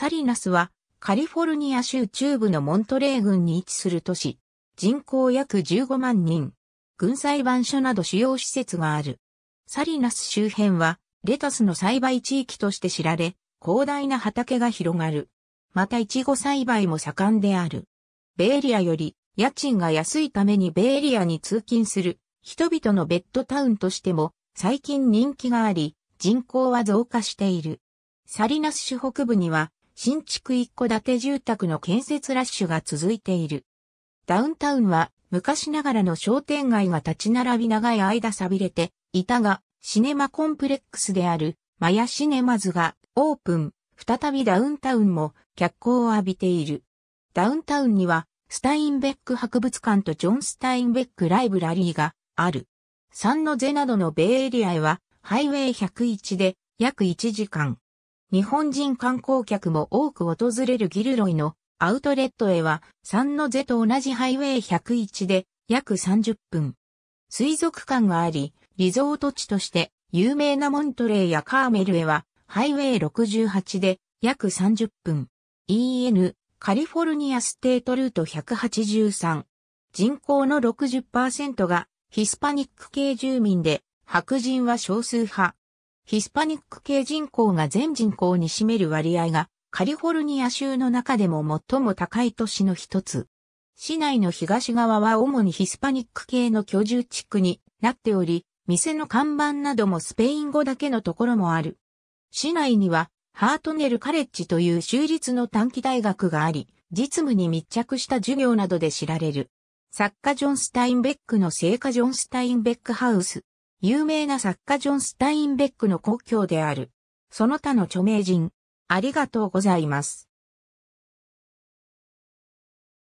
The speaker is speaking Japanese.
サリナスはカリフォルニア州中部のモントレー郡に位置する都市。人口約15万人。軍裁判所など主要施設がある。サリナス周辺はレタスの栽培地域として知られ、広大な畑が広がる。またイチゴ栽培も盛んである。ベイリアより家賃が安いためにベイリアに通勤する人々のベッドタウンとしても最近人気があり、人口は増加している。サリナス市北部には新築一戸建て住宅の建設ラッシュが続いている。ダウンタウンは昔ながらの商店街が立ち並び長い間錆びれていたが、シネマコンプレックスであるマヤシネマズがオープン、再びダウンタウンも脚光を浴びている。ダウンタウンにはスタインベック博物館とジョン・スタインベックライブラリーがある。三のノゼなどのベイエリアへはハイウェイ101で約1時間。日本人観光客も多く訪れるギルロイのアウトレットへは、三の瀬と同じハイウェイ101で約30分。水族館があり、リゾート地として有名なモントレーやカーメルへは、ハイウェイ68で約30分。EN カリフォルニアステートルート183。人口の60%がヒスパニック系住民で、白人は少数派。ヒスパニック系人口が全人口に占める割合がカリフォルニア州の中でも最も高い都市の一つ。市内の東側は主にヒスパニック系の居住地区になっており、店の看板などもスペイン語だけのところもある。市内にはハートネルカレッジという州立の短期大学があり、実務に密着した授業などで知られる。作家ジョン・スタインベックの聖火ジョン・スタインベックハウス、有名な作家ジョン・スタインベックの故郷である。その他の著名人、ありがとうございます。